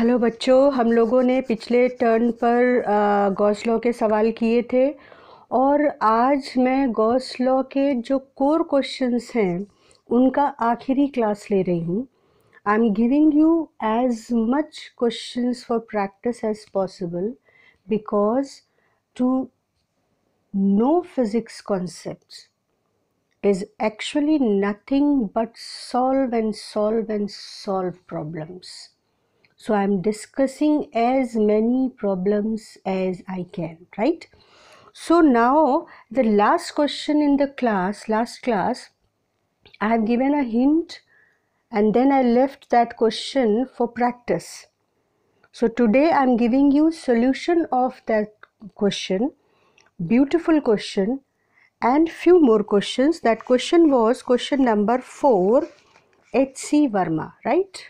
Hello बच्चों हम लोगों ने पिछले टर्न पर गॉस के सवाल किए थे और आज मैं गौसलॉ के जो कोर क्वेश्चंस हैं उनका आखिरी क्लास ले रही हूँ I am giving you as much questions for practice as possible because to know physics concepts is actually nothing but solve and solve and solve problems so i'm discussing as many problems as i can right so now the last question in the class last class i have given a hint and then i left that question for practice so today i'm giving you solution of that question beautiful question and few more questions that question was question number 4 hc verma right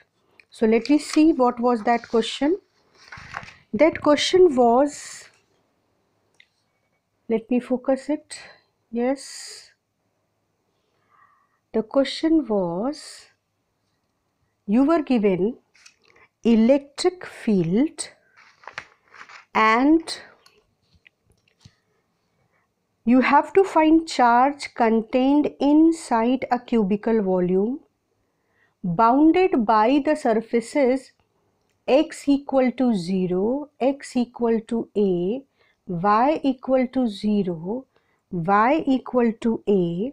so let me see what was that question. That question was, let me focus it, yes. The question was, you were given electric field and you have to find charge contained inside a cubical volume bounded by the surfaces x equal to 0, x equal to a, y equal to 0, y equal to a,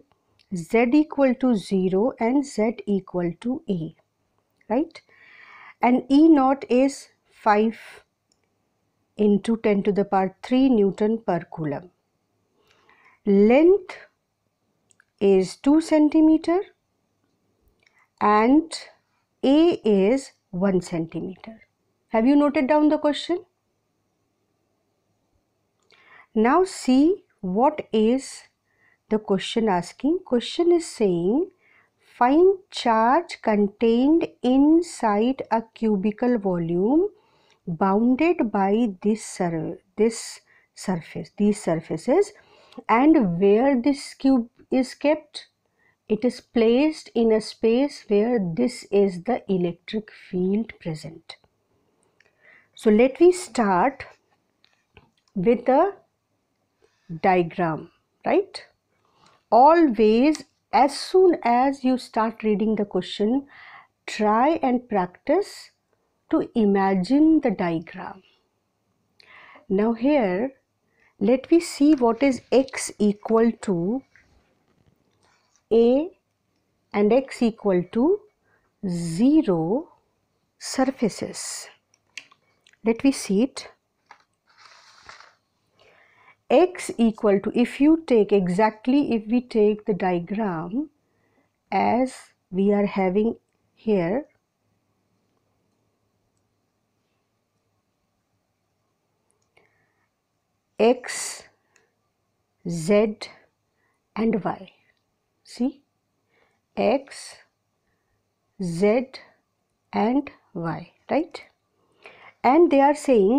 z equal to 0 and z equal to a, right? And E naught is 5 into 10 to the power 3 Newton per coulomb. Length is 2 centimeter and A is 1 centimeter. Have you noted down the question? Now see what is the question asking. Question is saying find charge contained inside a cubical volume bounded by this, sur this surface, these surfaces and where this cube is kept it is placed in a space where this is the electric field present. So let me start with a diagram, right? Always, as soon as you start reading the question, try and practice to imagine the diagram. Now here, let me see what is x equal to a and x equal to 0 surfaces. Let me see it. x equal to if you take exactly if we take the diagram as we are having here x z and y see x z and y right and they are saying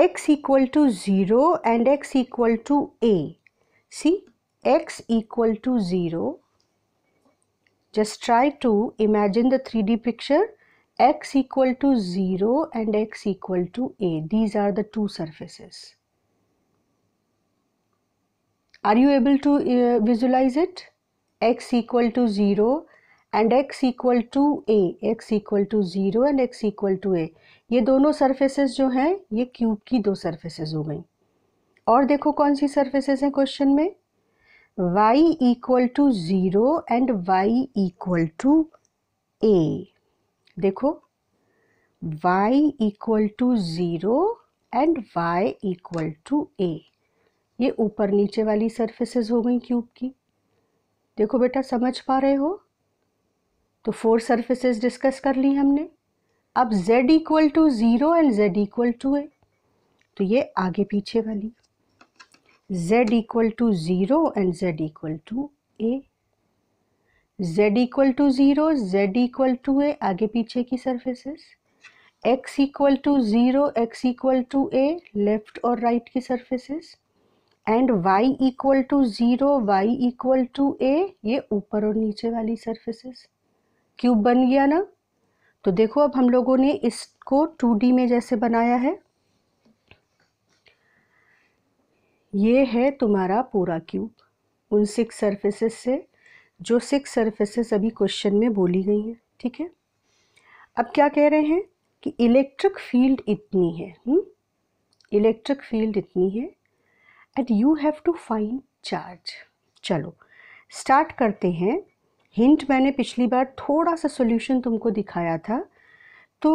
x equal to 0 and x equal to a see x equal to 0 just try to imagine the 3d picture x equal to 0 and x equal to a these are the two surfaces are you able to uh, visualize it x equal to 0 and x equal to a x equal to zero and x equal to ए ये दोनों surfaces जो हैं ये cube की दो surfaces हो गई और देखो कौन सी surfaces हैं क्वेश्चन में y equal to zero and y equal to a देखो y equal to zero and y equal to ए ये ऊपर नीचे वाली surfaces हो गई क्यूब की देखो बेटा समझ पा रहे हो तो फोर सर्फेसेस डिस्कस कर ली हमने अब z equal to zero and z equal to a तो ये आगे पीछे वाली z equal to zero and z equal to a z equal to zero z equal to a आगे पीछे की surfaces x equal to zero x equal to a left और right right की surfaces and y equal to zero y equal to ए ये ऊपर और नीचे वाली सर्फेसिस क्यूब बन गया ना तो देखो अब हम लोगों ने इसको टू डी में जैसे बनाया है ये है तुम्हारा पूरा क्यूब उन सिक्स सर्फेसिस से जो सिक्स सर्फेसिस अभी क्वेश्चन में बोली गई हैं ठीक है अब क्या कह रहे हैं कि इलेक्ट्रिक फील्ड इतनी है इलेक्ट्रिक हम्म? फील्ड इतनी है and you have to find charge चलो स्टार्ट करते हैं हिंट मैंने पिछली बार थोड़ा सा सॉल्यूशन तुमको दिखाया था तो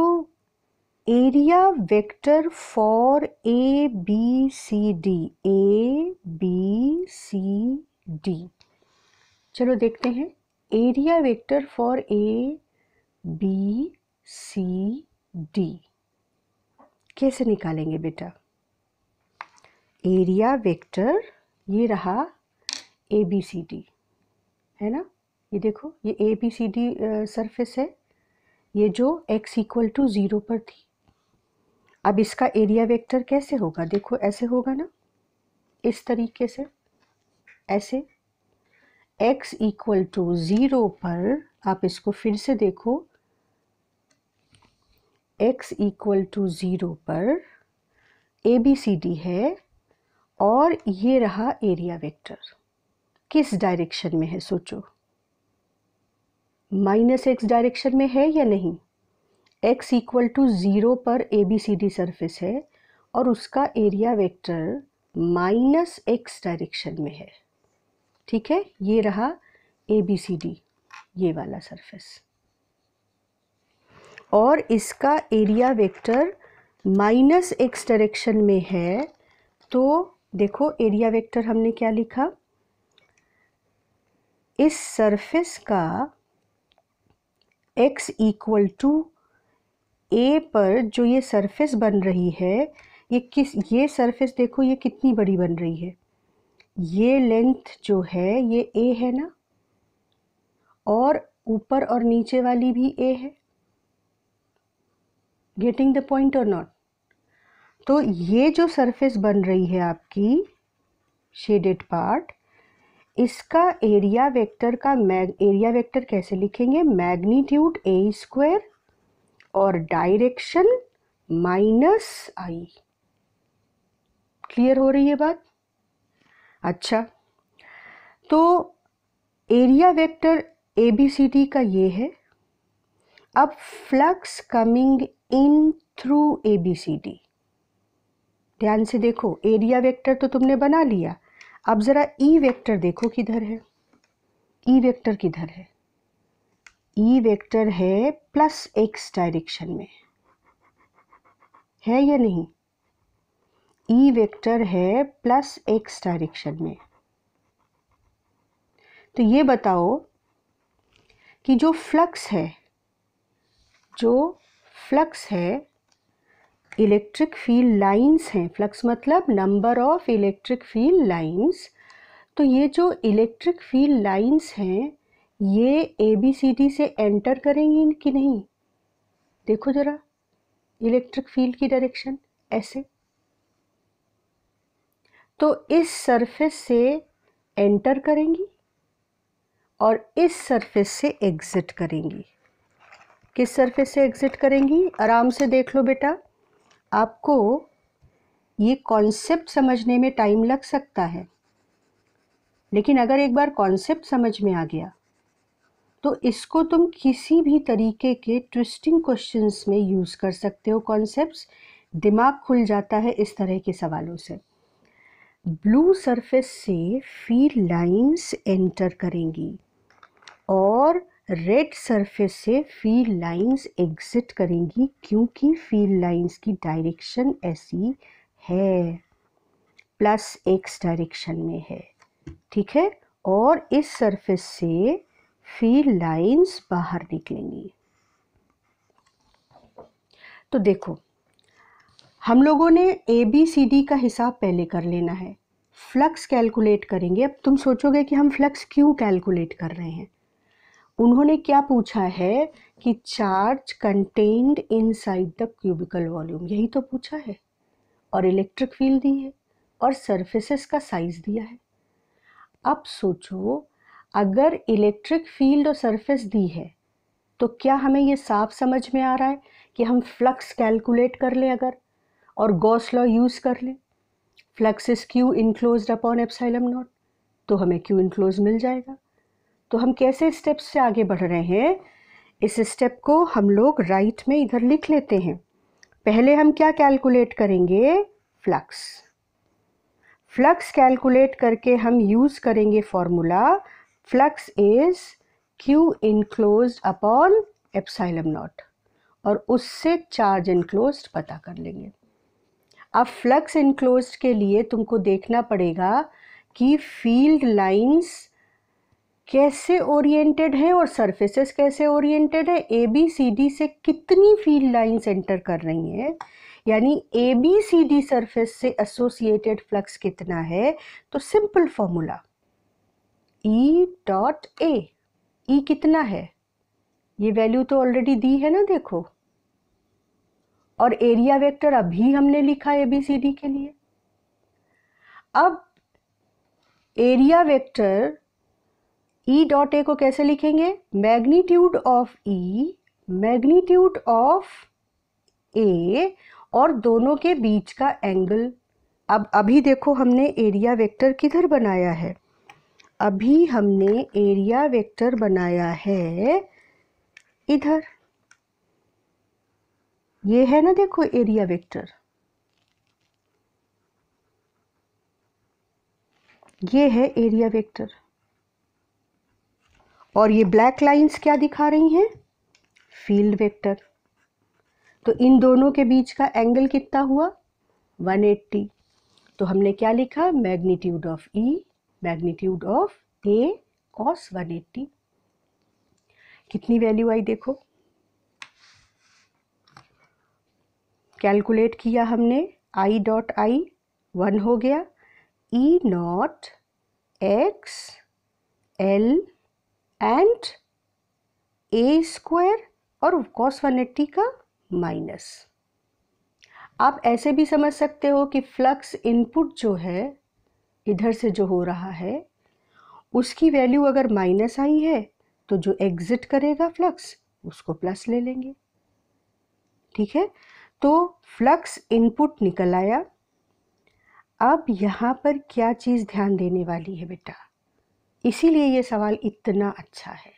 area vector for A B C D A B C D चलो देखते हैं area vector for A B C D कैसे निकालेंगे बेटा एरिया वेक्टर ये रहा ए बी सी डी है ना ये देखो ये A B C D surface है ये जो x इक्वल टू ज़ीरो पर थी अब इसका एरिया वेक्टर कैसे होगा देखो ऐसे होगा ना इस तरीके से ऐसे x इक्वल टू ज़ीरो पर आप इसको फिर से देखो x इक्वल टू ज़ीरो पर ए बी सी डी है और ये रहा एरिया वेक्टर किस डायरेक्शन में है सोचो माइनस एक्स डायरेक्शन में है या नहीं एक्स इक्वल टू ज़ीरो पर A B C D surface है और उसका area vector minus x direction में है ठीक है ये रहा ए बी सी डी ये वाला सरफेस और इसका area vector minus x direction में है तो देखो एरिया वेक्टर हमने क्या लिखा इस सरफेस का x इक्वल टू ए पर जो ये सरफेस बन रही है ये किस ये सरफेस देखो ये कितनी बड़ी बन रही है ये लेंथ जो है ये ए है ना और ऊपर और नीचे वाली भी ए है गेटिंग द पॉइंट और नॉट तो ये जो सरफेस बन रही है आपकी शेडेड पार्ट इसका एरिया वेक्टर का मैग एरिया वेक्टर कैसे लिखेंगे मैग्नीट्यूड ए स्क्वायर और डायरेक्शन माइनस आई क्लियर हो रही है बात अच्छा तो area vector A B C D का ये है अब flux coming in through A B C D ध्यान से देखो एरिया वेक्टर तो तुमने बना लिया अब ज़रा ई वेक्टर देखो किधर है ई e वेक्टर किधर है ई e वेक्टर है प्लस एक्स डायरेक्शन में है या नहीं ई e वेक्टर है प्लस एक्स डायरेक्शन में तो ये बताओ कि जो फ्लक्स है जो फ्लक्स है इलेक्ट्रिक फील्ड लाइंस हैं फ्लक्स मतलब number of electric field lines तो ये जो इलेक्ट्रिक फील्ड लाइंस हैं ये ए बी सी डी से एंटर करेंगी कि नहीं देखो ज़रा इलेक्ट्रिक फील्ड की डायरेक्शन ऐसे तो इस सरफेस से एंटर करेंगी और इस सरफेस से एग्ज़िट करेंगी किस सरफेस से एग्ज़िट करेंगी आराम से देख लो बेटा आपको ये कॉन्सेप्ट समझने में टाइम लग सकता है लेकिन अगर एक बार कॉन्सेप्ट समझ में आ गया तो इसको तुम किसी भी तरीके के ट्विस्टिंग क्वेश्चंस में यूज़ कर सकते हो कॉन्सेप्ट्स दिमाग खुल जाता है इस तरह के सवालों से ब्लू सरफेस से फील लाइंस एंटर करेंगी और रेड सरफेस से फील्ड लाइंस एग्जिट करेंगी क्योंकि फील्ड लाइंस की डायरेक्शन ऐसी है प्लस एक्स डायरेक्शन में है ठीक है और इस सरफेस से फील्ड लाइंस बाहर निकलेंगी तो देखो हम लोगों ने ए बी सी डी का हिसाब पहले कर लेना है फ्लक्स कैलकुलेट करेंगे अब तुम सोचोगे कि हम फ्लक्स क्यों कैलकुलेट कर रहे हैं उन्होंने क्या पूछा है कि charge contained inside the cubical volume यही तो पूछा है और इलेक्ट्रिक फील्ड दी है और सरफेसेस का साइज दिया है अब सोचो अगर इलेक्ट्रिक फील्ड और सरफेस दी है तो क्या हमें ये साफ समझ में आ रहा है कि हम फ्लक्स कैलकुलेट कर लें अगर और गॉस लॉ यूज़ कर लें flux is q enclosed upon epsilon naught तो हमें क्यू इनक्लोज मिल जाएगा तो हम कैसे स्टेप्स से आगे बढ़ रहे हैं इस स्टेप को हम लोग राइट में इधर लिख लेते हैं पहले हम क्या कैलकुलेट करेंगे फ्लक्स फ्लक्स कैलकुलेट करके हम यूज़ करेंगे formula flux is q enclosed upon epsilon naught और उससे चार्ज इनक्लोज पता कर लेंगे अब फ्लक्स इनक्लोज के लिए तुमको देखना पड़ेगा कि फील्ड लाइंस कैसे ओरिएंटेड है और सरफेसेस कैसे ओरिएंटेड है ए बी सी डी से कितनी फील्ड लाइंस एंटर कर रही हैं यानी A B C D surface से एसोसिएटेड फ्लक्स कितना है तो simple formula E dot A E कितना है ये वैल्यू तो ऑलरेडी दी है ना देखो और एरिया वेक्टर अभी हमने लिखा ए बी सी डी के लिए अब area vector E dot A को कैसे लिखेंगे magnitude of E magnitude of A और दोनों के बीच का एंगल अब अभी देखो हमने एरिया वेक्टर किधर बनाया है अभी हमने एरिया वेक्टर बनाया है इधर ये है ना देखो एरिया वेक्टर ये है एरिया वेक्टर और ये ब्लैक लाइंस क्या दिखा रही हैं फील्ड वेक्टर तो इन दोनों के बीच का एंगल कितना हुआ 180 तो हमने क्या लिखा magnitude of E magnitude of A cos 180 कितनी वैल्यू आई देखो कैलकुलेट किया हमने आई डॉट आई वन हो गया E naught x l and a square और कॉस वन एट्टी का माइनस आप ऐसे भी समझ सकते हो कि फ्लक्स इनपुट जो है इधर से जो हो रहा है उसकी वैल्यू अगर माइनस आई है तो जो एग्जिट करेगा फ्लक्स उसको प्लस ले लेंगे ठीक है तो फ्लक्स इनपुट निकल आया अब यहाँ पर क्या चीज़ ध्यान देने वाली है बेटा इसीलिए ये सवाल इतना अच्छा है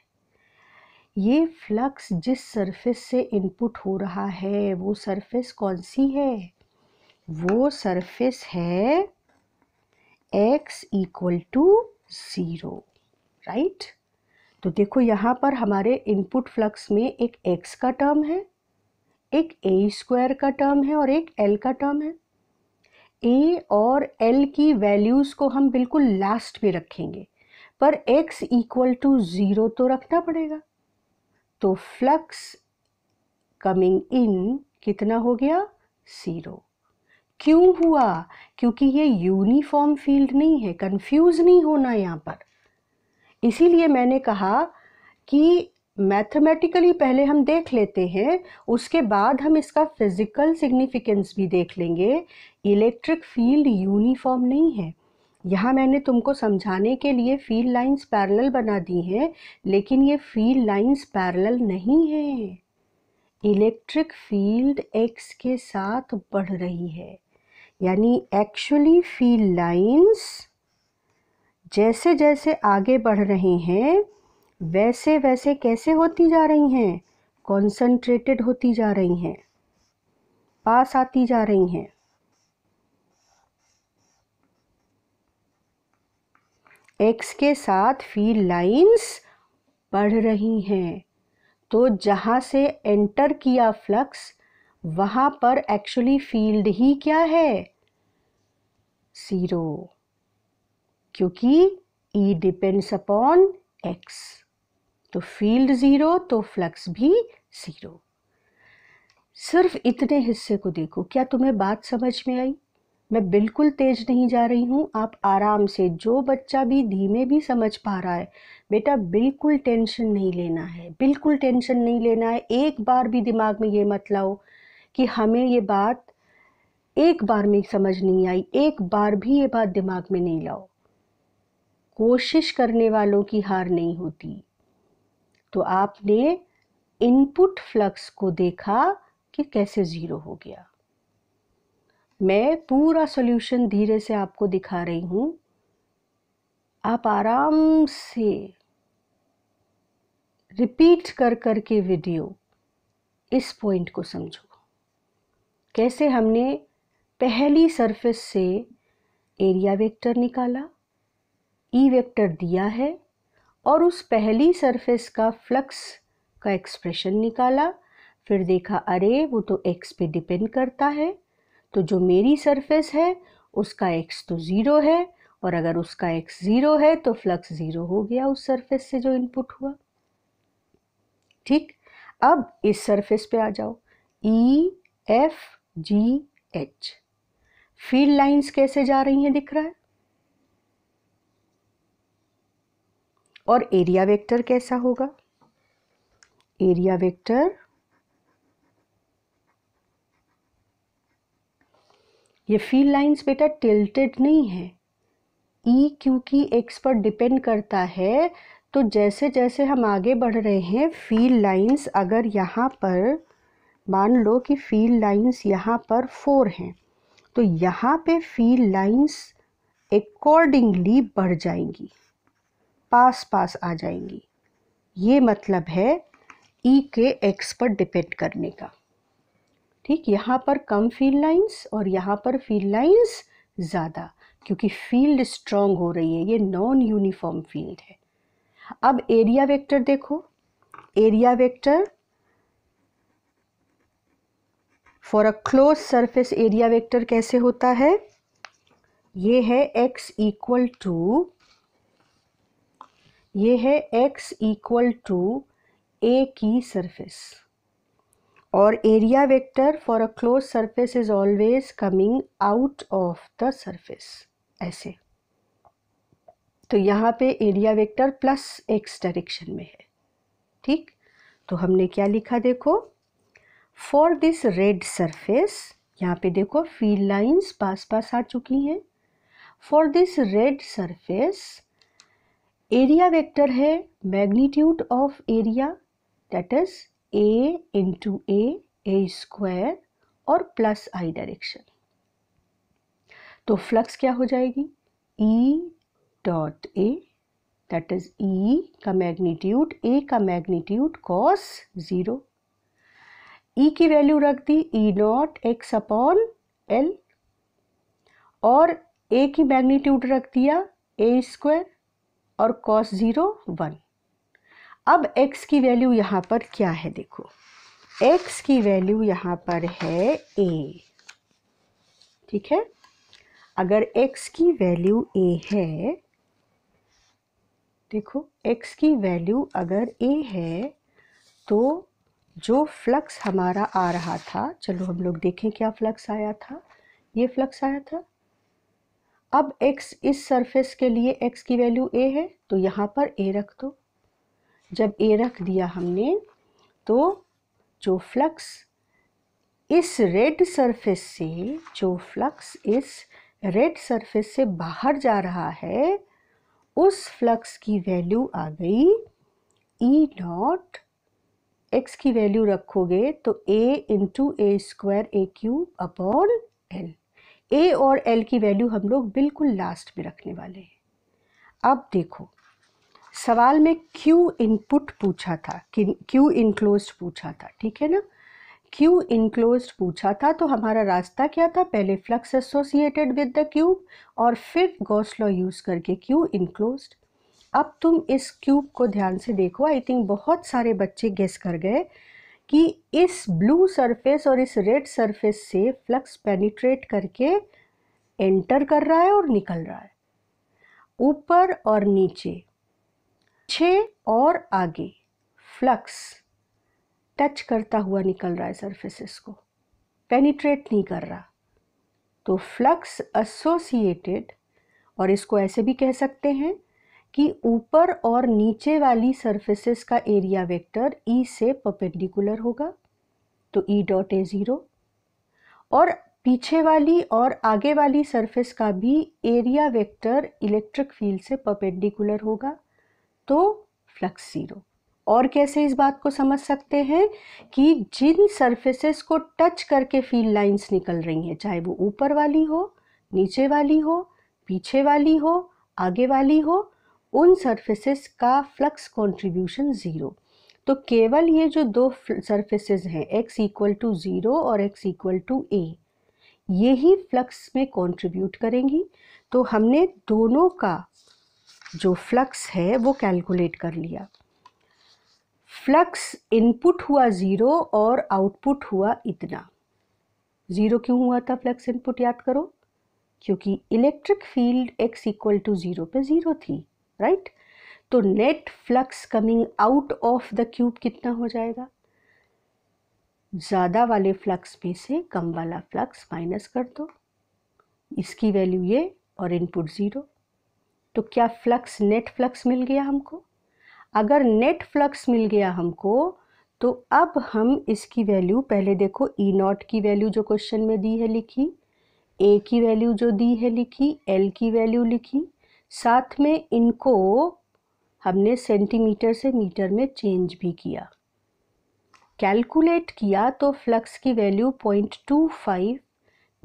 ये फ्लक्स जिस सरफेस से इनपुट हो रहा है वो सरफेस कौन सी है वो सरफेस है x equal to zero right तो देखो यहाँ पर हमारे इनपुट फ्लक्स में एक x का टर्म है एक ए स्क्वायर का टर्म है और एक एल का टर्म है ए और एल की वैल्यूज़ को हम बिल्कुल लास्ट में रखेंगे पर x इक्वल टू ज़ीरो तो रखना पड़ेगा तो फ्लक्स कमिंग इन कितना हो गया ज़ीरो क्यों हुआ क्योंकि ये यूनिफॉर्म फील्ड नहीं है कंफ्यूज नहीं होना यहाँ पर इसीलिए मैंने कहा कि मैथमेटिकली पहले हम देख लेते हैं उसके बाद हम इसका फिज़िकल सिग्निफिकेंस भी देख लेंगे इलेक्ट्रिक फील्ड यूनिफॉर्म नहीं है यहाँ मैंने तुमको समझाने के लिए फील लाइंस पैरेलल बना दी हैं लेकिन ये फील लाइंस पैरेलल नहीं है इलेक्ट्रिक फील्ड एक्स के साथ बढ़ रही है यानी एक्चुअली फील्ड लाइंस जैसे जैसे आगे बढ़ रहे हैं वैसे वैसे कैसे होती जा रही हैं कॉन्सनट्रेटेड होती जा रही हैं पास आती जा रही हैं एक्स के साथ फी लाइन्स बढ़ रही हैं तो जहाँ से एंटर किया फ्लक्स वहाँ पर एक्चुअली फील्ड ही क्या है ज़ीरो क्योंकि ई डिपेंड्स अपॉन एक्स तो फील्ड ज़ीरो तो फ्लक्स भी ज़ीरो सिर्फ इतने हिस्से को देखो क्या तुम्हें बात समझ में आई मैं बिल्कुल तेज नहीं जा रही हूँ आप आराम से जो बच्चा भी धीमे भी समझ पा रहा है बेटा बिल्कुल टेंशन नहीं लेना है बिल्कुल टेंशन नहीं लेना है एक बार भी दिमाग में ये मत लाओ कि हमें ये बात एक बार में समझ नहीं आई एक बार भी ये बात दिमाग में नहीं लाओ कोशिश करने वालों की हार नहीं होती तो आपने इनपुट फ्लक्स को देखा कि कैसे ज़ीरो हो गया मैं पूरा सॉल्यूशन धीरे से आपको दिखा रही हूँ आप आराम से रिपीट कर कर के वीडियो इस पॉइंट को समझो कैसे हमने पहली सरफेस से एरिया वेक्टर निकाला ई e वेक्टर दिया है और उस पहली सरफेस का फ्लक्स का एक्सप्रेशन निकाला फिर देखा अरे वो तो एक्स पे डिपेंड करता है तो जो मेरी सरफेस है उसका एक्स तो ज़ीरो है और अगर उसका एक्स ज़ीरो है तो फ्लक्स ज़ीरो हो गया उस सरफेस से जो इनपुट हुआ ठीक अब इस सरफेस पे आ जाओ E F G H field lines कैसे जा रही हैं दिख रहा है और एरिया वेक्टर कैसा होगा एरिया वेक्टर ये फील लाइंस बेटा टिल्टेड नहीं है ई e क्योंकि एक्स पर डिपेंड करता है तो जैसे जैसे हम आगे बढ़ रहे हैं फील लाइंस अगर यहाँ पर मान लो कि फील लाइंस यहाँ पर फोर हैं तो यहाँ पे फील लाइंस अकॉर्डिंगली बढ़ जाएंगी पास पास आ जाएंगी ये मतलब है ई e के एक्स पर डिपेंड करने का ठीक यहाँ पर कम फील्ड लाइन्स और यहाँ पर फील्ड लाइन्स ज़्यादा क्योंकि फील्ड स्ट्रॉन्ग हो रही है ये नॉन यूनिफॉर्म फील्ड है अब एरिया वेक्टर देखो area vector for a close surface area vector कैसे होता है ये है x इक्वल टू ये है x इक्वल टू ए की सरफेस और area vector for a close surface is always coming out of the surface ऐसे तो यहाँ पे area vector plus x direction में है ठीक तो हमने क्या लिखा देखो फॉर दिस रेड सरफेस यहाँ पे देखो फील्ड लाइंस पास पास आ चुकी हैं for this red surface area vector है magnitude of area that is A into A A square और प्लस आई डायरेक्शन तो फ्लक्स क्या हो जाएगी E dot A that is E का मैग्नीट्यूड ए का मैग्नीट्यूड कॉस ज़ीरो ई की वैल्यू रख दी E naught x upon L और ए की मैग्नीट्यूड रख दिया ए स्क्वायर और कॉस ज़ीरो वन अब x की वैल्यू यहाँ पर क्या है देखो x की वैल्यू यहाँ पर है a ठीक है अगर x की वैल्यू a है देखो x की वैल्यू अगर a है तो जो फ्लक्स हमारा आ रहा था चलो हम लोग देखें क्या फ्लक्स आया था ये फ्लक्स आया था अब x इस सरफेस के लिए x की वैल्यू a है तो यहाँ पर a रख दो जब ए रख दिया हमने तो जो फ्लक्स इस रेड सरफेस से जो फ्लक्स इस रेड सरफेस से बाहर जा रहा है उस फ्लक्स की वैल्यू आ गई ई नॉट एक्स की वैल्यू रखोगे तो A into A square A cube upon L A और एल की वैल्यू हम लोग बिल्कुल लास्ट में रखने वाले हैं अब देखो सवाल में क्यू इनपुट पूछा था क्यू इनक्लोज पूछा था ठीक है ना क्यू इनक्लोज पूछा था तो हमारा रास्ता क्या था पहले flux associated with the cube और फिर गौसलॉ यूज़ करके क्यू इनक्लोज अब तुम इस क्यूब को ध्यान से देखो आई थिंक बहुत सारे बच्चे गेस कर गए कि इस ब्लू सरफेस और इस रेड सरफेस से फ्लक्स पेनिट्रेट करके एंटर कर रहा है और निकल रहा है ऊपर और नीचे पीछे और आगे फ्लक्स टच करता हुआ निकल रहा है सर्फेसिस को पेनिट्रेट नहीं कर रहा तो फ्लक्स एसोसिएटेड और इसको ऐसे भी कह सकते हैं कि ऊपर और नीचे वाली सर्फेसिस का एरिया वेक्टर ई e से पपेंडिकुलर होगा तो ई डॉट ए ज़ीरो और पीछे वाली और आगे वाली सरफेस का भी एरिया वेक्टर इलेक्ट्रिक फील्ड से पपेंडिकुलर होगा तो फ्लक्स ज़ीरो और कैसे इस बात को समझ सकते हैं कि जिन सरफेसेस को टच करके फील्ड लाइंस निकल रही हैं चाहे वो ऊपर वाली हो नीचे वाली हो पीछे वाली हो आगे वाली हो उन सरफेसेस का फ्लक्स कंट्रीब्यूशन ज़ीरो तो केवल ये जो दो सरफेसेस हैं x इक्वल टू ज़ीरो और x इक्वल टू ए ये ही फ्लक्स में कंट्रीब्यूट करेंगी तो हमने दोनों का जो फ्लक्स है वो कैलकुलेट कर लिया फ्लक्स इनपुट हुआ ज़ीरो और आउटपुट हुआ इतना ज़ीरो क्यों हुआ था फ्लक्स इनपुट याद करो क्योंकि electric field x equal to zero पे ज़ीरो थी राइट तो net flux coming out of the cube कितना हो जाएगा ज़्यादा वाले फ्लक्स में से कम वाला फ्लक्स माइनस कर दो इसकी वैल्यू ये और इनपुट ज़ीरो तो क्या फ्लक्स नेट फ्लक्स मिल गया हमको अगर नेट फ्लक्स मिल गया हमको तो अब हम इसकी वैल्यू पहले देखो ई e नॉट की वैल्यू जो क्वेश्चन में दी है लिखी ए की वैल्यू जो दी है लिखी एल की वैल्यू लिखी साथ में इनको हमने सेंटीमीटर से मीटर में चेंज भी किया कैलकुलेट किया तो फ्लक्स की value point two five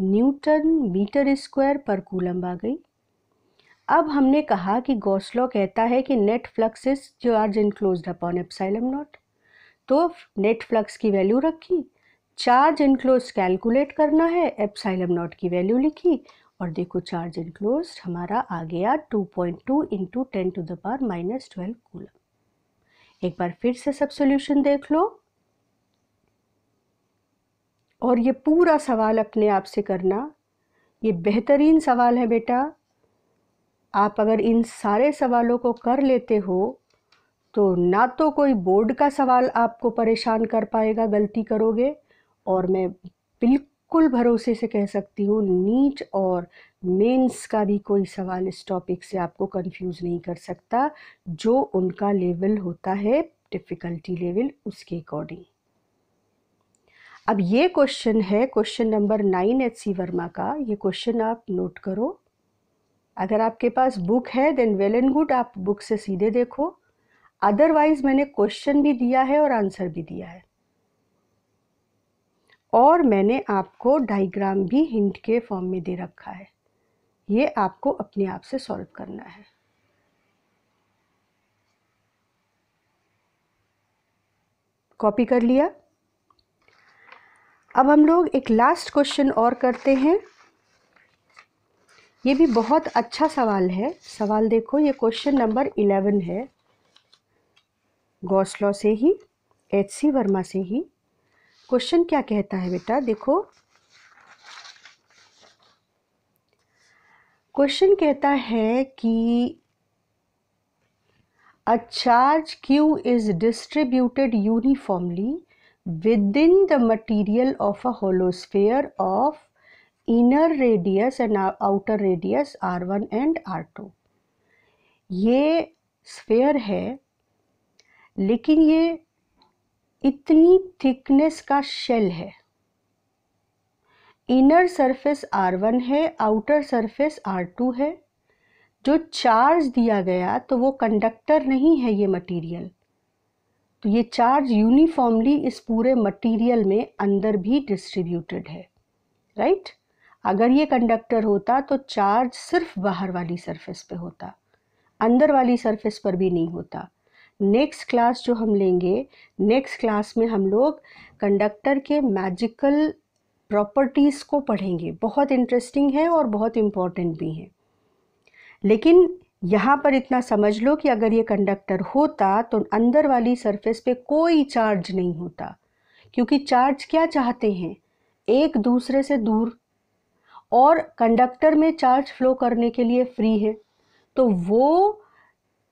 newton metre square पर कूलम आ गई अब हमने कहा कि गौसलॉ कहता है कि नेट इज जो charge enclose upon epsilon naught तो नेट फ्लक्स की वैल्यू रखी चार्ज इनक्लोज कैलकुलेट करना है एप्साइलम नॉट की वैल्यू लिखी और देखो चार्ज इनक्लोज हमारा आ गया 2.2 point two into ten to the power minus twelve coulomb एक बार फिर से सब सोल्यूशन देख लो और ये पूरा सवाल अपने आप से करना ये बेहतरीन सवाल है बेटा आप अगर इन सारे सवालों को कर लेते हो तो ना तो कोई बोर्ड का सवाल आपको परेशान कर पाएगा गलती करोगे और मैं बिल्कुल भरोसे से कह सकती हूँ नीट और मेंस का भी कोई सवाल इस टॉपिक से आपको कंफ्यूज नहीं कर सकता जो उनका लेवल होता है डिफ़िकल्टी लेवल उसके अकॉर्डिंग अब ये क्वेश्चन है question number nine H C Verma का ये क्वेश्चन आप नोट करो अगर आपके पास बुक है देन वेल एंड गुड आप बुक से सीधे देखो अदरवाइज मैंने क्वेश्चन भी दिया है और आंसर भी दिया है और मैंने आपको डायग्राम भी हिंट के फॉर्म में दे रखा है ये आपको अपने आप से सॉल्व करना है कॉपी कर लिया अब हम लोग एक लास्ट क्वेश्चन और करते हैं ये भी बहुत अच्छा सवाल है सवाल देखो ये क्वेश्चन नंबर इलेवन है गौसलॉ से ही एच सी वर्मा से ही क्वेश्चन क्या कहता है बेटा देखो क्वेश्चन कहता है कि a charge q is distributed uniformly within the material of a hollow sphere of inner radius and outer radius R one and R two ये स्फेयर है लेकिन ये इतनी थिकनेस का शेल है इनर सरफेस आर वन है outer surface R two है जो चार्ज दिया गया तो वो कंडक्टर नहीं है ये मटेरियल तो ये चार्ज यूनिफॉर्मली इस पूरे मटेरियल में अंदर भी डिस्ट्रीब्यूटेड है राइट right? अगर ये कंडक्टर होता तो चार्ज सिर्फ बाहर वाली सरफेस पे होता अंदर वाली सरफेस पर भी नहीं होता नेक्स्ट क्लास जो हम लेंगे नेक्स्ट क्लास में हम लोग कंडक्टर के मैजिकल प्रॉपर्टीज़ को पढ़ेंगे बहुत इंटरेस्टिंग है और बहुत इम्पॉर्टेंट भी है लेकिन यहाँ पर इतना समझ लो कि अगर ये कंडक्टर होता तो अंदर वाली सरफेस पे कोई चार्ज नहीं होता क्योंकि चार्ज क्या चाहते हैं एक दूसरे से दूर और कंडक्टर में चार्ज फ्लो करने के लिए फ्री है तो वो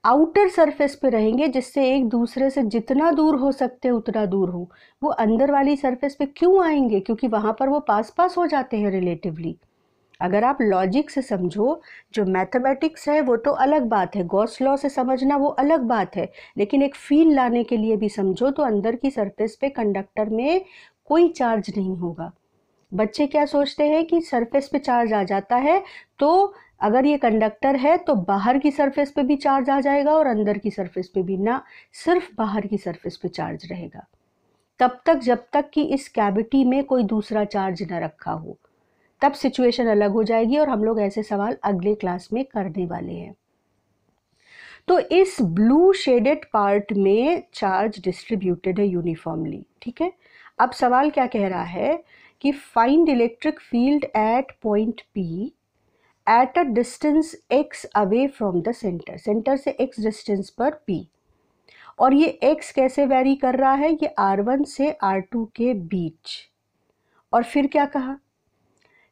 आउटर सरफेस पे रहेंगे जिससे एक दूसरे से जितना दूर हो सकते उतना दूर हो वो अंदर वाली सरफेस पे क्यों आएंगे क्योंकि वहाँ पर वो पास पास हो जाते हैं रिलेटिवली अगर आप लॉजिक से समझो जो मैथमेटिक्स है वो तो अलग बात है गॉस लॉ से समझना वो अलग बात है लेकिन एक फील लाने के लिए भी समझो तो अंदर की सरफेस पे कंडक्टर में कोई चार्ज नहीं होगा बच्चे क्या सोचते हैं कि सरफेस पे चार्ज आ जाता है तो अगर ये कंडक्टर है तो बाहर की सरफेस पे भी चार्ज आ जाएगा और अंदर की सरफेस पे भी ना सिर्फ बाहर की सरफेस पे चार्ज रहेगा तब तक जब तक कि इस कैविटी में कोई दूसरा चार्ज न रखा हो तब सिचुएशन अलग हो जाएगी और हम लोग ऐसे सवाल अगले क्लास में करने वाले हैं तो इस ब्लू शेडेड पार्ट में चार्ज डिस्ट्रीब्यूटेड है यूनिफॉर्मली ठीक है अब सवाल क्या कह रहा है कि find electric field at point P at a distance x away from the centre centre से एक्स डिस्टेंस पर पी और ये एक्स कैसे वेरी कर रहा है ये आर वन से आर टू के बीच और फिर क्या कहा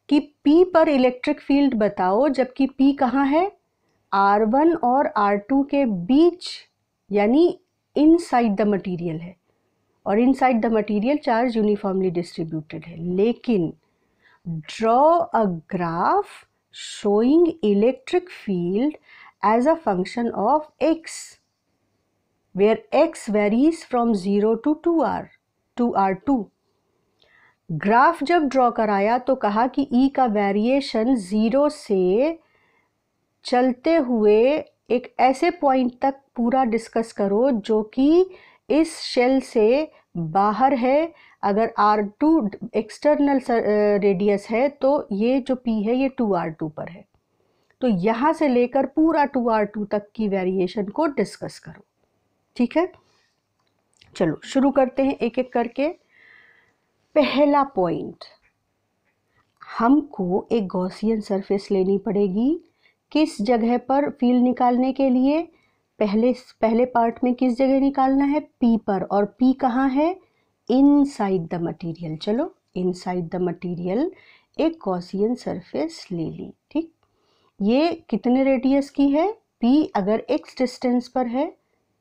कि पी पर इलेक्ट्रिक फील्ड बताओ जबकि पी कहाँ है आर वन और आर टू के बीच यानी इनसाइड द मटीरियल है और inside the material charge uniformly distributed है लेकिन draw a graph showing electric field as a function of x where x varies from zero to two R two R two graph जब draw कराया तो कहा कि E e का variation zero से चलते हुए एक ऐसे पॉइंट तक पूरा डिस्कस करो जो कि इस शेल से बाहर है अगर R2 एक्सटर्नल रेडियस है तो ये जो P है ये 2R2 पर है तो यहाँ से लेकर पूरा 2R2 तक की वेरिएशन को डिस्कस करो ठीक है चलो शुरू करते हैं एक एक करके पहला पॉइंट हमको एक गॉसियन सरफेस लेनी पड़ेगी किस जगह पर फील्ड निकालने के लिए पहले पहले पार्ट में किस जगह निकालना है पी पर और पी कहाँ है इनसाइड द मटेरियल चलो इनसाइड द मटेरियल एक कॉसियन सरफेस ले ली ठीक ये कितने रेडियस की है पी अगर एक्स डिस्टेंस पर है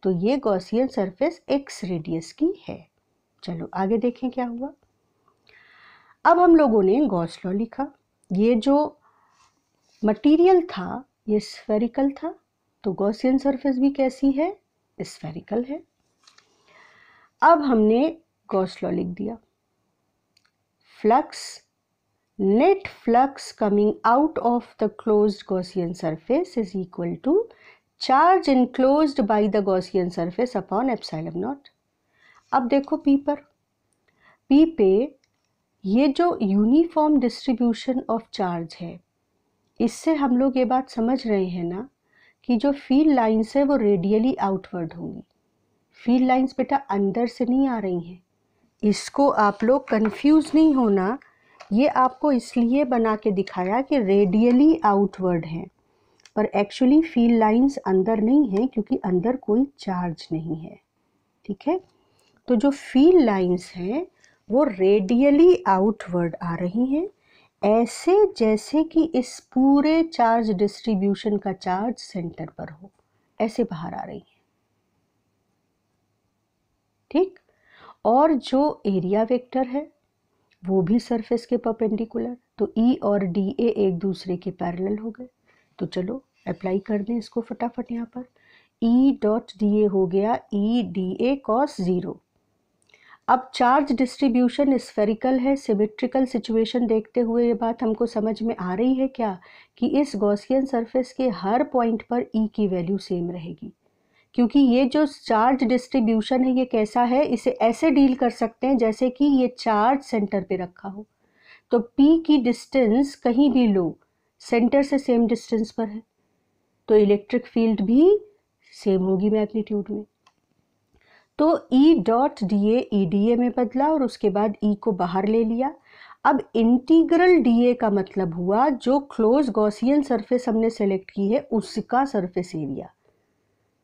तो ये गॉसियन सरफेस एक्स रेडियस की है चलो आगे देखें क्या हुआ अब हम लोगों ने गॉस लॉ लिखा ये जो मटेरियल था ये स्फेरिकल था तो गॉसियन सरफेस भी कैसी है स्फेरिकल है अब हमने गॉसलॉ लिख दिया flux net flux coming out of the closed Gaussian surface is equal to charge enclosed by the Gaussian surface upon epsilon naught अब देखो पी पर पी पे ये जो यूनिफॉर्म डिस्ट्रीब्यूशन ऑफ चार्ज है इससे हम लोग ये बात समझ रहे हैं ना कि जो फील्ड लाइन्स है वो रेडियली आउटवर्ड होंगी फील्ड लाइन्स बेटा अंदर से नहीं आ रही हैं इसको आप लोग कंफ्यूज नहीं होना ये आपको इसलिए बना के दिखाया कि रेडियली आउटवर्ड है पर एक्चुअली फील्ड लाइंस अंदर नहीं है क्योंकि अंदर कोई चार्ज नहीं है ठीक है तो जो फील्ड लाइंस हैं वो रेडियली आउटवर्ड आ रही हैं ऐसे जैसे कि इस पूरे चार्ज डिस्ट्रीब्यूशन का चार्ज सेंटर पर हो ऐसे बाहर आ रही है ठीक और जो एरिया वेक्टर है वो भी सरफेस के परपेंडिकुलर तो ई e और डी ए एक दूसरे के पैरेलल हो गए तो चलो अप्लाई कर दें इसको फटाफट यहाँ पर ई डॉट डी ए हो गया E d A cos zero अब चार्ज डिस्ट्रीब्यूशन स्फेरिकल है सिमेट्रिकल सिचुएशन देखते हुए ये बात हमको समझ में आ रही है क्या कि इस गॉसियन सरफेस के हर पॉइंट पर ई e की वैल्यू सेम रहेगी क्योंकि ये जो चार्ज डिस्ट्रीब्यूशन है ये कैसा है इसे ऐसे डील कर सकते हैं जैसे कि ये चार्ज सेंटर पे रखा हो तो पी की डिस्टेंस कहीं भी लो सेंटर से सेम डिस्टेंस पर है तो इलेक्ट्रिक फील्ड भी सेम होगी मैग्नीट्यूड में तो E dot d A E d A में बदला और उसके बाद ई e को बाहर ले लिया अब इंटीग्रल डी ए का मतलब हुआ जो क्लोज गॉसियन सरफेस हमने सेलेक्ट की है उसका सरफेस एरिया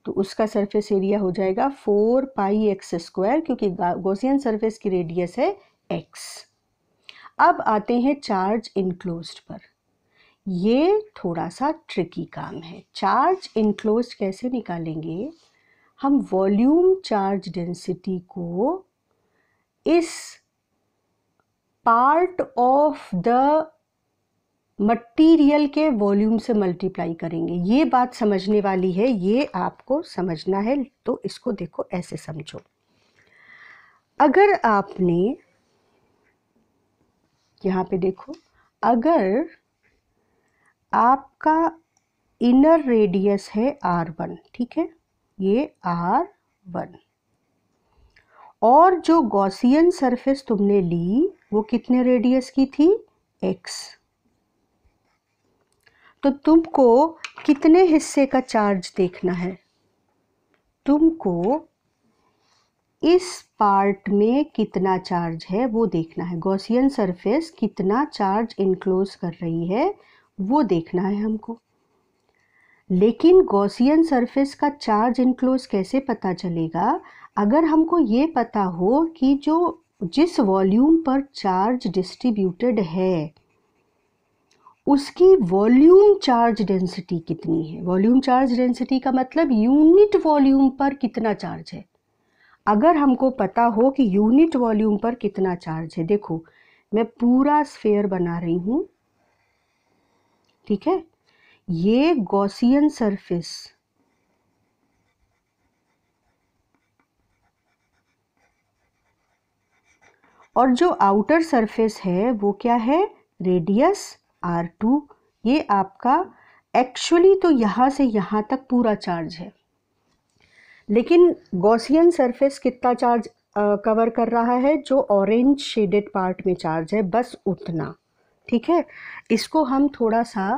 तो उसका सरफेस एरिया हो जाएगा फोर पाई एक्स स्क्वायर क्योंकि गॉसियन सरफेस की रेडियस है एक्स अब आते हैं चार्ज इनक्लोज पर ये थोड़ा सा ट्रिकी काम है चार्ज इनक्लोज कैसे निकालेंगे हम वॉल्यूम चार्ज डेंसिटी को इस पार्ट ऑफ द मटेरियल के वॉल्यूम से मल्टीप्लाई करेंगे ये बात समझने वाली है ये आपको समझना है तो इसको देखो ऐसे समझो अगर आपने यहाँ पे देखो अगर आपका इनर रेडियस है आर वन ठीक है ये आर वन और जो गॉसियन सरफेस तुमने ली वो कितने रेडियस की थी एक्स तो तुमको कितने हिस्से का चार्ज देखना है तुमको इस पार्ट में कितना चार्ज है वो देखना है गॉसियन सरफेस कितना चार्ज इनक्लोज कर रही है वो देखना है हमको लेकिन गौसियन सरफेस का चार्ज इनक्लोज कैसे पता चलेगा अगर हमको ये पता हो कि जो जिस वॉल्यूम पर चार्ज डिस्ट्रीब्यूटेड है उसकी वॉल्यूम चार्ज डेंसिटी कितनी है वॉल्यूम चार्ज डेंसिटी का मतलब यूनिट वॉल्यूम पर कितना चार्ज है अगर हमको पता हो कि यूनिट वॉल्यूम पर कितना चार्ज है देखो मैं पूरा स्फेयर बना रही हूँ ठीक है ये गॉसियन सरफेस और जो आउटर सरफेस है वो क्या है रेडियस आर टू ये आपका एक्चुअली तो यहाँ से यहाँ तक पूरा चार्ज है लेकिन गॉसियन सरफेस कितना चार्ज कवर कर रहा है जो ऑरेंज शेडेड पार्ट में चार्ज है बस उतना ठीक है इसको हम थोड़ा सा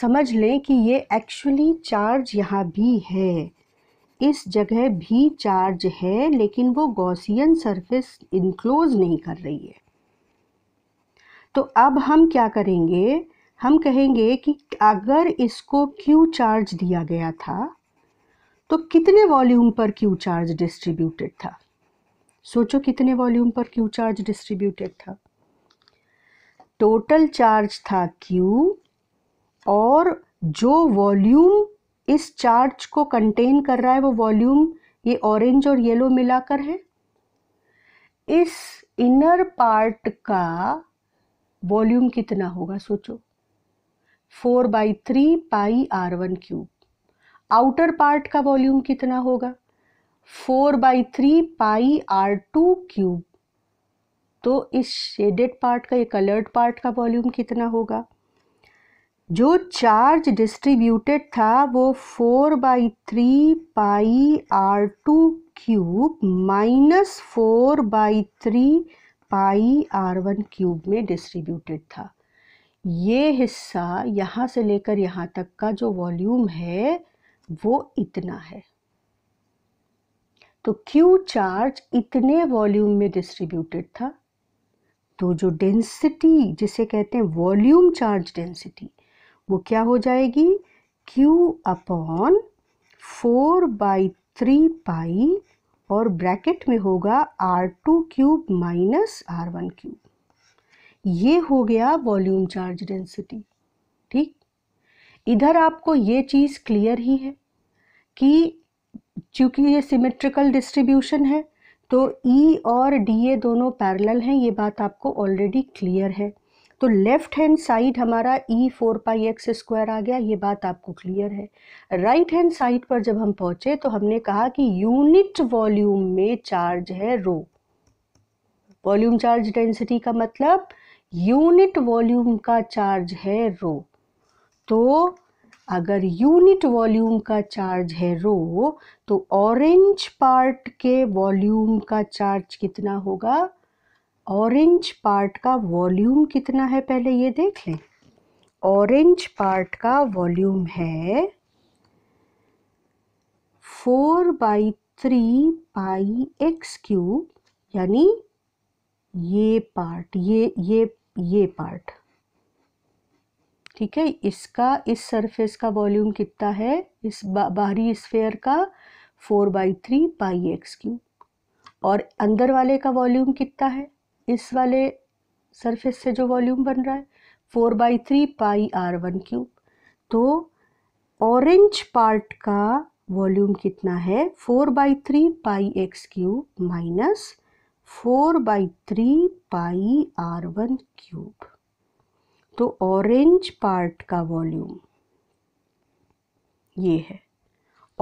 समझ लें कि ये एक्चुअली चार्ज यहाँ भी है इस जगह भी चार्ज है लेकिन वो गॉसियन सरफेस इनक्लोज नहीं कर रही है तो अब हम क्या करेंगे हम कहेंगे कि अगर इसको क्यू चार्ज दिया गया था तो कितने वॉल्यूम पर क्यू चार्ज डिस्ट्रीब्यूटेड था सोचो कितने वॉल्यूम पर क्यू चार्ज डिस्ट्रीब्यूटेड था टोटल चार्ज था क्यू और जो वॉल्यूम इस चार्ज को कंटेन कर रहा है वो वॉल्यूम ये ऑरेंज और येलो मिलाकर है इस इनर पार्ट का वॉल्यूम कितना होगा सोचो four by three pi R one cube outer part का वॉल्यूम कितना होगा four by three pi R two cube तो इस शेडेड पार्ट का ये कलर्ड पार्ट का वॉल्यूम कितना होगा जो चार्ज डिस्ट्रीब्यूटेड था वो four by three pi R two cube minus four by three pi R one cube में डिस्ट्रीब्यूटेड था ये हिस्सा यहाँ से लेकर यहाँ तक का जो वॉल्यूम है वो इतना है तो Q चार्ज इतने वॉल्यूम में डिस्ट्रीब्यूटेड था तो जो डेंसिटी जिसे कहते हैं वॉल्यूम चार्ज डेंसिटी वो क्या हो जाएगी q upon four by three pi और ब्रैकेट में होगा R two cube minus R one cube ये हो गया वॉल्यूम चार्ज डेंसिटी ठीक इधर आपको ये चीज़ क्लियर ही है कि चूंकि ये सिमेट्रिकल डिस्ट्रीब्यूशन है तो ई e और डी ए दोनों पैरेलल हैं ये बात आपको ऑलरेडी क्लियर है तो लेफ्ट हैंड साइड हमारा E e four pi x square आ गया ये बात आपको क्लियर है राइट हैंड साइड पर जब हम पहुंचे तो हमने कहा कि यूनिट वॉल्यूम में चार्ज है रो वॉल्यूम चार्ज डेंसिटी का मतलब यूनिट वॉल्यूम का चार्ज है रो तो अगर यूनिट वॉल्यूम का चार्ज है रो तो ऑरेंज पार्ट के वॉल्यूम का चार्ज कितना होगा ऑरेंज पार्ट का वॉल्यूम कितना है पहले ये देख लें ऑरेंज पार्ट का वॉल्यूम है four by three pi x cube यानी ये पार्ट ये ये ये पार्ट ठीक है इसका इस सरफेस का वॉल्यूम कितना है इस बा, बाहरी स्फेयर का four by three pi x cube और अंदर वाले का वॉल्यूम कितना है इस वाले सरफेस से जो वॉल्यूम बन रहा है four by three pi R one cube तो ऑरेंज पार्ट का वॉल्यूम कितना है four by three pi x cube minus four by three pi R one cube तो ऑरेंज पार्ट का वॉल्यूम ये है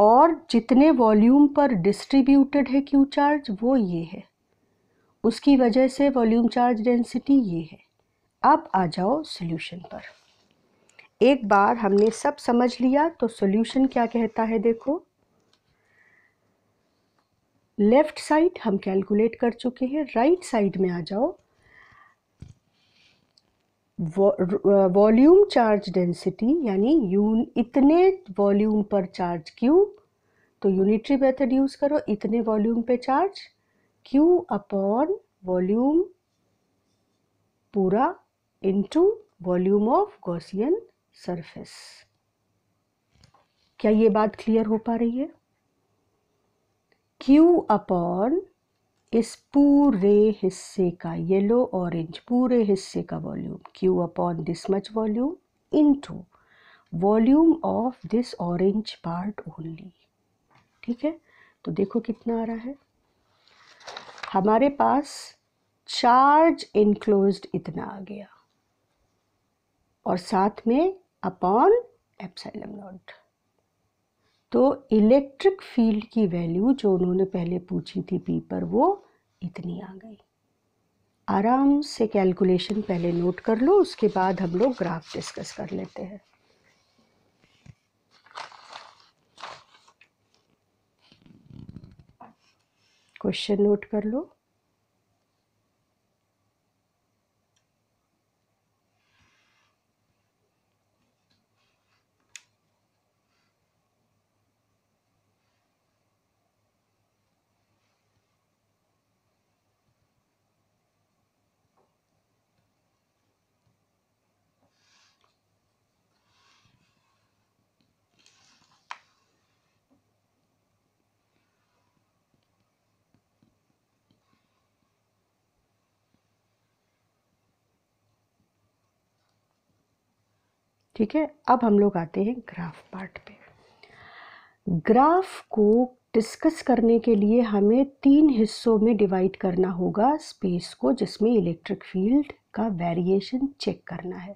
और जितने वॉल्यूम पर डिस्ट्रीब्यूटेड है क्यू चार्ज वो ये है उसकी वजह से वॉल्यूम चार्ज डेंसिटी ये है अब आ जाओ सोल्यूशन पर एक बार हमने सब समझ लिया तो सोल्यूशन क्या कहता है देखो लेफ़्ट साइड हम कैलकुलेट कर चुके हैं राइट साइड में आ जाओ वॉल्यूम चार्ज डेंसिटी यानी यून इतने वॉल्यूम पर चार्ज क्यू तो यूनिटरी मेथड यूज़ करो इतने वॉल्यूम पे चार्ज Q upon volume पूरा into volume of Gaussian surface. क्या ये बात क्लियर हो पा रही है Q अपॉन इस पूरे हिस्से का येलो ऑरेंज पूरे हिस्से का volume Q upon this much volume into volume of this orange part only ठीक है तो देखो कितना आ रहा है हमारे पास चार्ज इनक्लोज इतना आ गया और साथ में अपॉन एप्साइलम नॉट तो इलेक्ट्रिक फील्ड की वैल्यू जो उन्होंने पहले पूछी थी पी पर वो इतनी आ गई आराम से कैलकुलेशन पहले नोट कर लो उसके बाद हम लोग ग्राफ डिस्कस कर लेते हैं क्वेश्चन नोट कर लो ठीक है अब हम लोग आते हैं ग्राफ पार्ट पे ग्राफ को डिस्कस करने के लिए हमें तीन हिस्सों में डिवाइड करना होगा स्पेस को जिसमें इलेक्ट्रिक फील्ड का वेरिएशन चेक करना है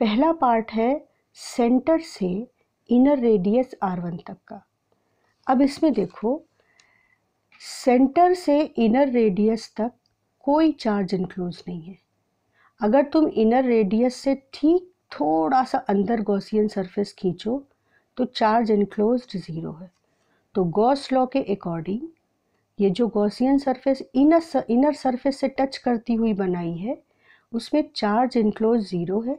पहला पार्ट है सेंटर से इनर रेडियस आर वन तक का अब इसमें देखो सेंटर से इनर रेडियस तक कोई चार्ज इंक्लूज नहीं है अगर तुम इनर रेडियस से ठीक थोड़ा सा अंदर गॉसियन सरफेस खींचो तो चार्ज इनक्लोज ज़ीरो है तो गॉस लॉ के अकॉर्डिंग ये जो Gaussian surface inner inner surface से टच करती हुई बनाई है उसमें चार्ज इनक्लोज ज़ीरो है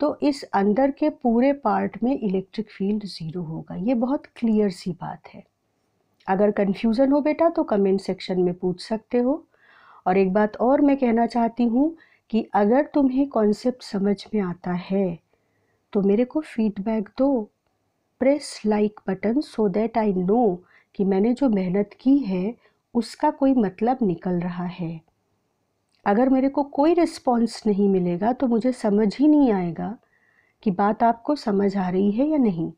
तो इस अंदर के पूरे पार्ट में इलेक्ट्रिक फील्ड ज़ीरो होगा ये बहुत क्लियर सी बात है अगर कन्फ्यूज़न हो बेटा तो कमेंट सेक्शन में पूछ सकते हो और एक बात और मैं कहना चाहती हूँ कि अगर तुम्हें कॉन्सेप्ट समझ में आता है तो मेरे को फीडबैक दो press like button so that I know कि मैंने जो मेहनत की है उसका कोई मतलब निकल रहा है अगर मेरे को कोई रिस्पॉन्स नहीं मिलेगा तो मुझे समझ ही नहीं आएगा कि बात आपको समझ आ रही है या नहीं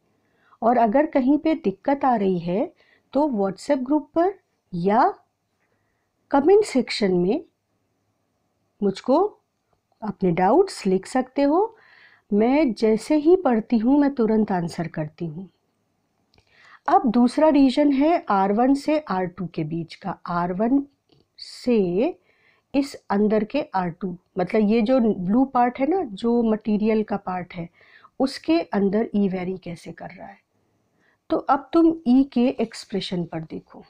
और अगर कहीं पे दिक्कत आ रही है तो व्हाट्सएप ग्रुप पर या कमेंट सेक्शन में मुझको अपने डाउट्स लिख सकते हो मैं जैसे ही पढ़ती हूँ मैं तुरंत आंसर करती हूँ अब दूसरा रीजन है आर वन से आर टू के बीच का आर वन से इस अंदर के आर टू मतलब ये जो ब्लू पार्ट है ना जो मटेरियल का पार्ट है उसके अंदर ई e वेरी कैसे कर रहा है तो अब तुम ई e के एक्सप्रेशन पर देखो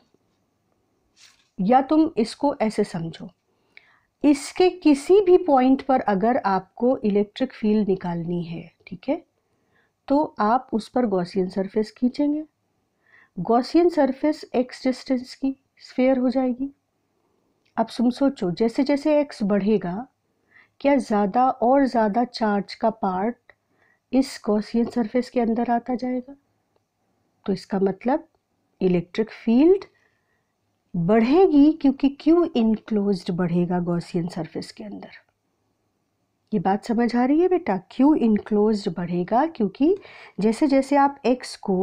या तुम इसको ऐसे समझो इसके किसी भी पॉइंट पर अगर आपको इलेक्ट्रिक फील्ड निकालनी है ठीक है तो आप उस पर गॉसियन सरफेस खींचेंगे गॉसियन सरफेस एक्स डिस्टेंस की स्फेयर हो जाएगी अब सुन सोचो जैसे जैसे एक्स बढ़ेगा क्या ज़्यादा और ज़्यादा चार्ज का पार्ट इस गॉसियन सरफेस के अंदर आता जाएगा तो इसका मतलब इलेक्ट्रिक फील्ड बढ़ेगी क्योंकि क्यू इनक्लोज बढ़ेगा गौसियन सरफेस के अंदर ये बात समझ आ रही है बेटा क्यू इनक्लोज बढ़ेगा क्योंकि जैसे जैसे आप एक्स को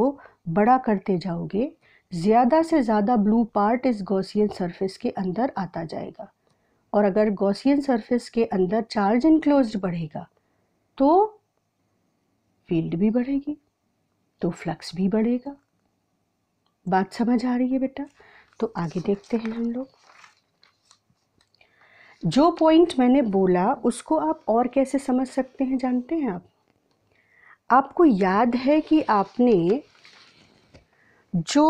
बड़ा करते जाओगे ज़्यादा से ज़्यादा ब्लू पार्ट इस गौसियन सरफेस के अंदर आता जाएगा और अगर गौसियन सरफेस के अंदर चार्ज इनक्लोज बढ़ेगा तो फील्ड भी बढ़ेगी तो फ्लक्स भी बढ़ेगा बात समझ आ रही है बेटा तो आगे देखते हैं हम लोग जो पॉइंट मैंने बोला उसको आप और कैसे समझ सकते हैं जानते हैं आप आपको याद है कि आपने जो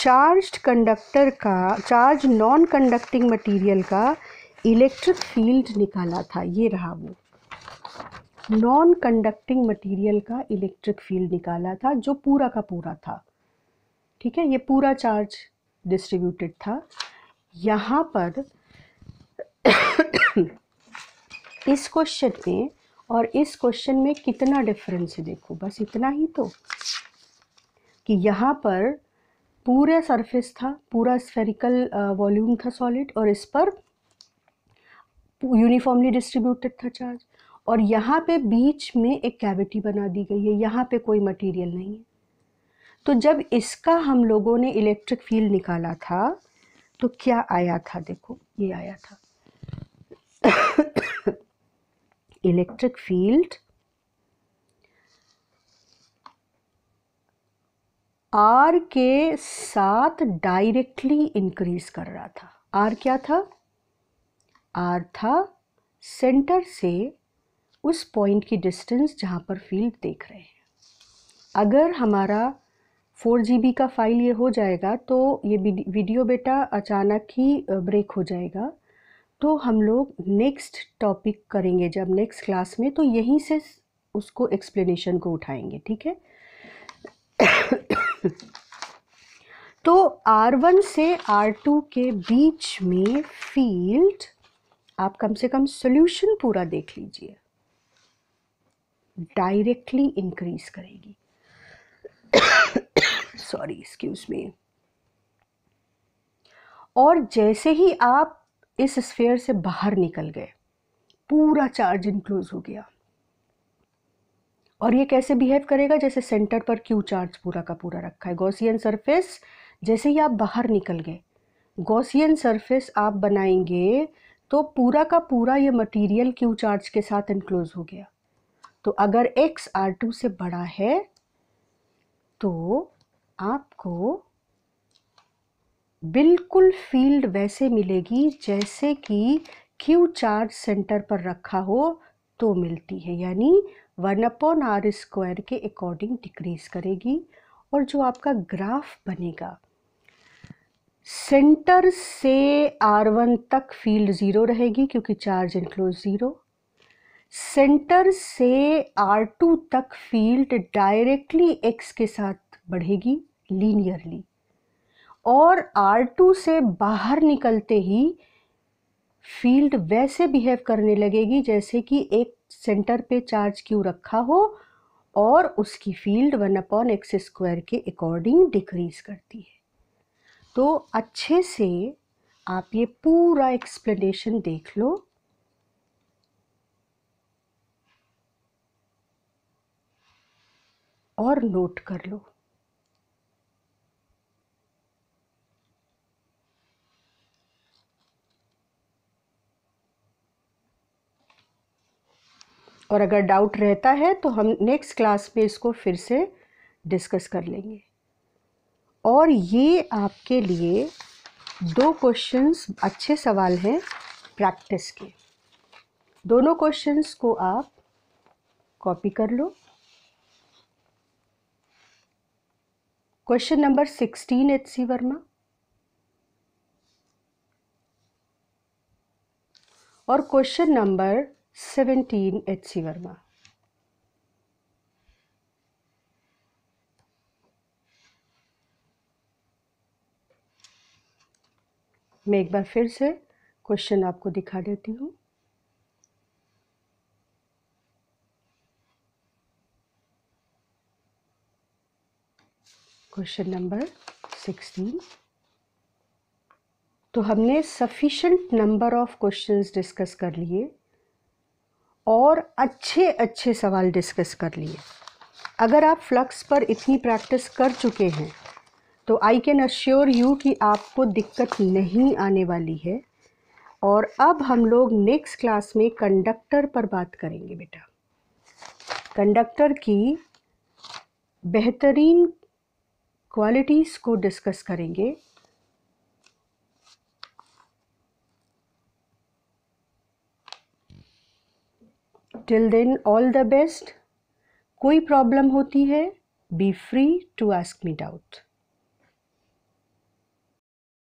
चार्ज्ड कंडक्टर का चार्ज नॉन कंडक्टिंग मटेरियल का इलेक्ट्रिक फील्ड निकाला था ये रहा वो नॉन कंडक्टिंग मटेरियल का इलेक्ट्रिक फील्ड निकाला था जो पूरा का पूरा था ठीक है ये पूरा चार्ज डिस्ट्रीब्यूटेड था यहाँ पर इस क्वेश्चन में और इस क्वेश्चन में कितना डिफरेंस है देखो बस इतना ही तो कि यहाँ पर पूरा सरफेस था पूरा स्फेरिकल वॉल्यूम था सॉलिड और इस पर यूनिफॉर्मली डिस्ट्रीब्यूटेड था चार्ज और यहाँ पे बीच में एक कैविटी बना दी गई है यहाँ पे कोई मटेरियल नहीं है तो जब इसका हम लोगों ने इलेक्ट्रिक फील्ड निकाला था तो क्या आया था देखो ये आया था इलेक्ट्रिक फील्ड आर के साथ डायरेक्टली इंक्रीज कर रहा था आर क्या था आर था सेंटर से उस पॉइंट की डिस्टेंस जहां पर फील्ड देख रहे हैं अगर हमारा फोर जी का फाइल ये हो जाएगा तो ये वीडियो बेटा अचानक ही ब्रेक हो जाएगा तो हम लोग नेक्स्ट टॉपिक करेंगे जब नेक्स्ट क्लास में तो यहीं से उसको एक्सप्लेनेशन को उठाएंगे ठीक है तो R1 से R2 के बीच में फील्ड आप कम से कम सोल्यूशन पूरा देख लीजिए डायरेक्टली इंक्रीज करेगी सॉरी एक्सक्यूज मी और जैसे ही आप इस स्फेयर से बाहर निकल गए पूरा चार्ज इंक्लूज हो गया और ये कैसे बिहेव करेगा जैसे सेंटर पर क्यू चार्ज पूरा का पूरा रखा है गॉसियन सरफेस जैसे ही आप बाहर निकल गए गॉसियन सरफेस आप बनाएंगे तो पूरा का पूरा ये मटेरियल क्यू चार्ज के साथ इंक्लोज हो गया तो अगर एक्स आर टू से बड़ा है तो आपको बिल्कुल फील्ड वैसे मिलेगी जैसे कि क्यू चार्ज सेंटर पर रखा हो तो मिलती है यानी वन अपॉन आर स्क्वायर के अकॉर्डिंग डिक्रीज करेगी और जो आपका ग्राफ बनेगा सेंटर से आर वन तक फील्ड ज़ीरो रहेगी क्योंकि चार्ज इनक्लोज ज़ीरो सेंटर से आर टू तक फील्ड डायरेक्टली एक्स के साथ बढ़ेगी लीनियरली और आर टू से बाहर निकलते ही फील्ड वैसे बिहेव करने लगेगी जैसे कि एक सेंटर पे चार्ज क्यू रखा हो और उसकी field one upon X square के अकॉर्डिंग डिक्रीज करती है तो अच्छे से आप ये पूरा एक्सप्लेनेशन देख लो और नोट कर लो और अगर डाउट रहता है तो हम नेक्स्ट क्लास में इसको फिर से डिस्कस कर लेंगे और ये आपके लिए दो क्वेश्चंस अच्छे सवाल हैं प्रैक्टिस के दोनों क्वेश्चंस को आप कॉपी कर लो question number sixteen H C Verma और question number seventeen H C Verma मैं एक बार फिर से क्वेश्चन आपको दिखा देती हूँ क्वेश्चन नंबर सिक्सटीन तो हमने sufficient number of questions discuss कर लिए और अच्छे अच्छे सवाल डिस्कस कर लिए अगर आप फ्लक्स पर इतनी प्रैक्टिस कर चुके हैं तो आई कैन अश्योर यू कि आपको दिक्कत नहीं आने वाली है और अब हम लोग नेक्स्ट क्लास में कंडक्टर पर बात करेंगे बेटा कंडक्टर की बेहतरीन क्वालिटीज़ को डिस्कस करेंगे till then all the best कोई प्रॉब्लम होती है be free to ask me doubt